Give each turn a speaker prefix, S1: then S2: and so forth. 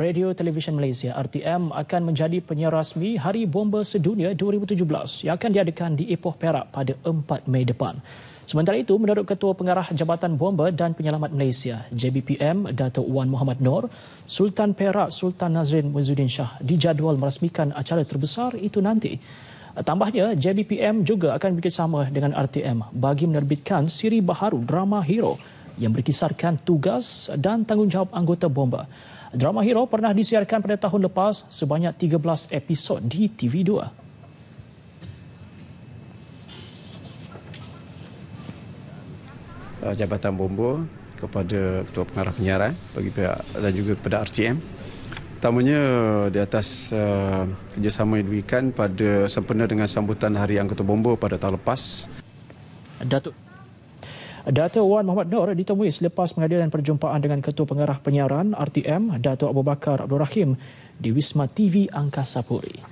S1: Radio Television Malaysia RTM akan menjadi penyiar rasmi Hari Bomba Sedunia 2017 yang akan diadakan di Ipoh Perak pada 4 Mei depan. Sementara itu, menurut Ketua Pengarah Jabatan Bomba dan Penyelamat Malaysia, JBPM, Datuk Wan Muhammad Nor, Sultan Perak Sultan Nazrin Muzuddin Shah dijadual merasmikan acara terbesar itu nanti. Tambahnya, JBPM juga akan bekerjasama dengan RTM bagi menerbitkan siri baharu drama hero yang berkisarkan tugas dan tanggungjawab anggota bomba. Drama Hero pernah disiarkan pada tahun lepas sebanyak 13 episod di TV2.
S2: Eh, Jabatan Bombo kepada Ketua Pengarah Penyiaran bagi pihak dan juga kepada RTM. Pertamanya di atas uh, kerjasama yang diberikan pada sempena dengan sambutan Hari Angkutan Bombo pada tahun lepas.
S1: Datuk Dato Wan Muhammad Nur ditemui selepas pengadilan perjumpaan dengan Ketua Pengarah Penyiaran RTM Dato Abu Bakar Abdul Rahim di Wisma TV Angkasa Puri.